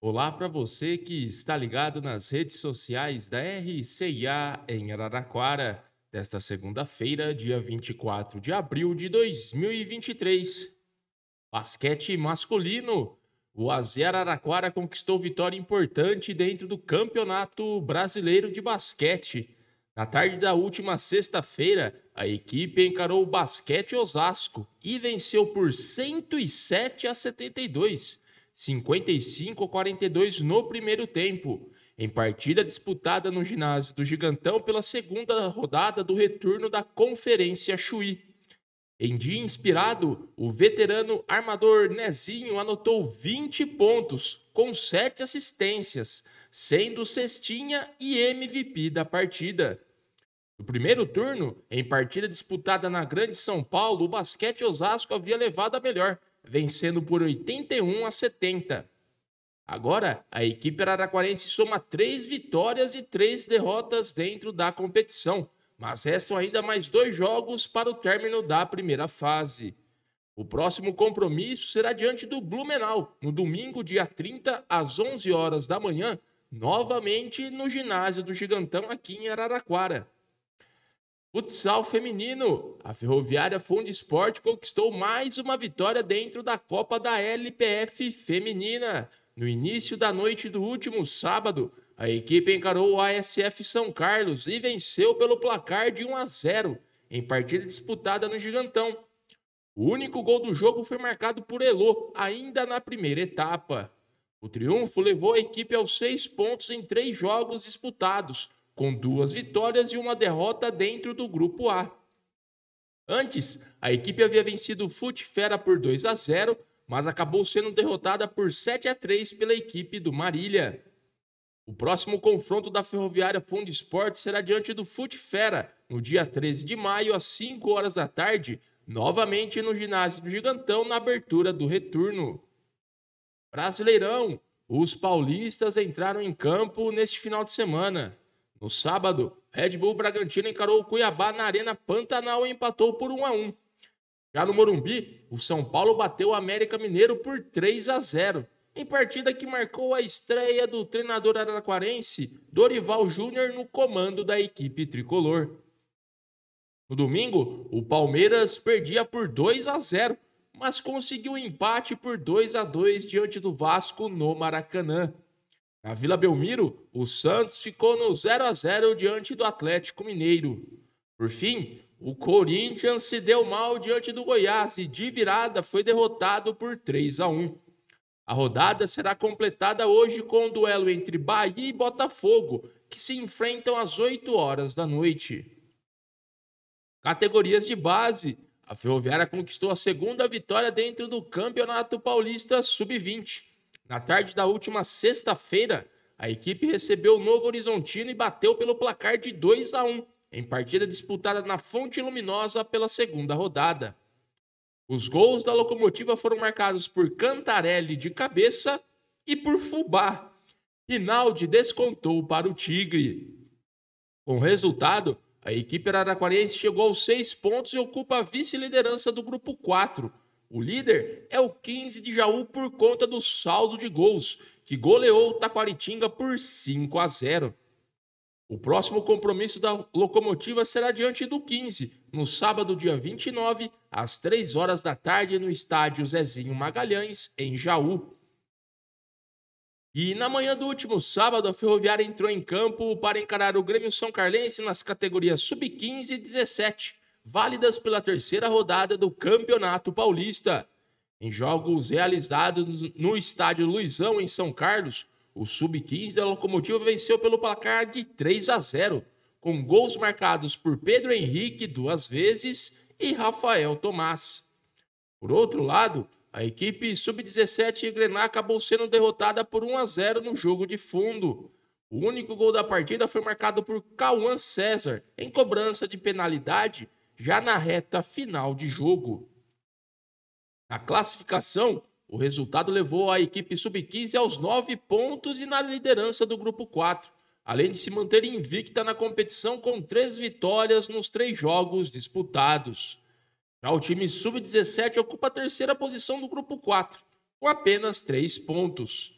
Olá para você que está ligado nas redes sociais da RCIA em Araraquara, desta segunda-feira, dia 24 de abril de 2023. Basquete masculino. O AZ Araraquara conquistou vitória importante dentro do Campeonato Brasileiro de Basquete. Na tarde da última sexta-feira, a equipe encarou o Basquete Osasco e venceu por 107 a 72 55 a 42 no primeiro tempo, em partida disputada no ginásio do Gigantão pela segunda rodada do retorno da Conferência Chuí. Em dia inspirado, o veterano armador Nezinho anotou 20 pontos, com 7 assistências, sendo cestinha e MVP da partida. No primeiro turno, em partida disputada na Grande São Paulo, o basquete Osasco havia levado a melhor, vencendo por 81 a 70. Agora, a equipe araraquarense soma três vitórias e três derrotas dentro da competição, mas restam ainda mais dois jogos para o término da primeira fase. O próximo compromisso será diante do Blumenau, no domingo, dia 30, às 11 horas da manhã, novamente no ginásio do Gigantão aqui em Araraquara. Futsal feminino. A Ferroviária Fundo Esporte conquistou mais uma vitória dentro da Copa da LPF feminina. No início da noite do último sábado, a equipe encarou o ASF São Carlos e venceu pelo placar de 1 a 0 em partida disputada no Gigantão. O único gol do jogo foi marcado por Elô, ainda na primeira etapa. O triunfo levou a equipe aos seis pontos em três jogos disputados com duas vitórias e uma derrota dentro do grupo A. Antes, a equipe havia vencido o Fute Fera por 2 a 0, mas acabou sendo derrotada por 7 a 3 pela equipe do Marília. O próximo confronto da Ferroviária Fundo Esporte será diante do Fute Fera, no dia 13 de maio, às 5 horas da tarde, novamente no ginásio do Gigantão, na abertura do retorno. Brasileirão, os paulistas entraram em campo neste final de semana. No sábado, Red Bull Bragantino encarou o Cuiabá na Arena Pantanal e empatou por 1 a 1. Já no Morumbi, o São Paulo bateu o América Mineiro por 3 a 0, em partida que marcou a estreia do treinador araraquarense Dorival Júnior no comando da equipe tricolor. No domingo, o Palmeiras perdia por 2 a 0, mas conseguiu empate por 2 a 2 diante do Vasco no Maracanã. Na Vila Belmiro, o Santos ficou no 0 a 0 diante do Atlético Mineiro. Por fim, o Corinthians se deu mal diante do Goiás e de virada foi derrotado por 3 a 1. A rodada será completada hoje com o um duelo entre Bahia e Botafogo, que se enfrentam às 8 horas da noite. Categorias de base. A Ferroviária conquistou a segunda vitória dentro do Campeonato Paulista Sub-20. Na tarde da última sexta-feira, a equipe recebeu o Novo Horizontino e bateu pelo placar de 2 a 1 em partida disputada na Fonte Luminosa pela segunda rodada. Os gols da locomotiva foram marcados por Cantarelli de cabeça e por Fubá. Rinaldi descontou para o Tigre. Com o resultado, a equipe araraquarense chegou aos seis pontos e ocupa a vice-liderança do grupo 4, o líder é o 15 de Jaú por conta do saldo de gols, que goleou o Taquaritinga por 5 a 0. O próximo compromisso da locomotiva será diante do 15, no sábado, dia 29, às 3 horas da tarde, no estádio Zezinho Magalhães, em Jaú. E na manhã do último sábado, a Ferroviária entrou em campo para encarar o Grêmio São Carlense nas categorias sub-15 e 17 válidas pela terceira rodada do Campeonato Paulista. Em jogos realizados no estádio Luizão, em São Carlos, o Sub-15 da Locomotiva venceu pelo placar de 3 a 0, com gols marcados por Pedro Henrique duas vezes e Rafael Tomás. Por outro lado, a equipe Sub-17 Grená acabou sendo derrotada por 1 a 0 no jogo de fundo. O único gol da partida foi marcado por Cauã César, em cobrança de penalidade já na reta final de jogo, na classificação, o resultado levou a equipe sub-15 aos nove pontos e na liderança do grupo 4, além de se manter invicta na competição com três vitórias nos três jogos disputados. Já o time sub-17 ocupa a terceira posição do grupo 4, com apenas três pontos.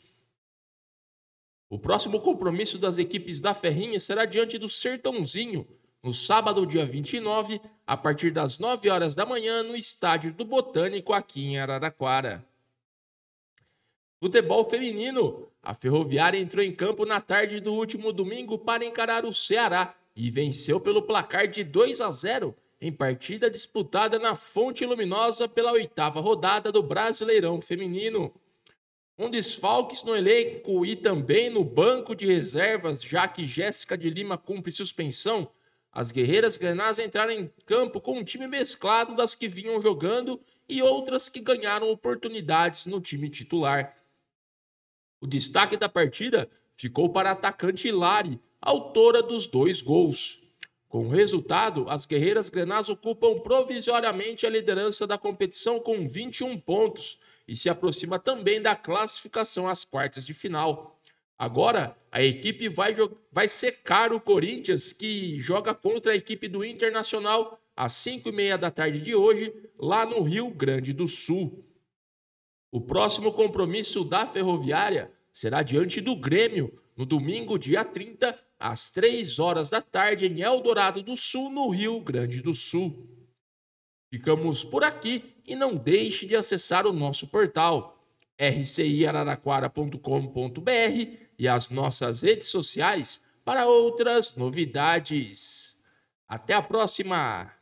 O próximo compromisso das equipes da Ferrinha será diante do Sertãozinho, no sábado, dia 29, a partir das 9 horas da manhã, no Estádio do Botânico, aqui em Araraquara. Futebol feminino. A Ferroviária entrou em campo na tarde do último domingo para encarar o Ceará e venceu pelo placar de 2 a 0 em partida disputada na Fonte Luminosa pela oitava rodada do Brasileirão Feminino. Com um desfalques no elenco e também no banco de reservas, já que Jéssica de Lima cumpre suspensão, as guerreiras grenás entraram em campo com um time mesclado das que vinham jogando e outras que ganharam oportunidades no time titular. O destaque da partida ficou para a atacante Hilari, autora dos dois gols. Com o resultado, as guerreiras grenás ocupam provisoriamente a liderança da competição com 21 pontos e se aproxima também da classificação às quartas de final. Agora a equipe vai, vai secar o Corinthians, que joga contra a equipe do Internacional às 5h30 da tarde de hoje, lá no Rio Grande do Sul. O próximo compromisso da Ferroviária será diante do Grêmio, no domingo, dia 30, às 3 horas da tarde, em Eldorado do Sul, no Rio Grande do Sul. Ficamos por aqui e não deixe de acessar o nosso portal rciararaquara.com.br e as nossas redes sociais para outras novidades. Até a próxima!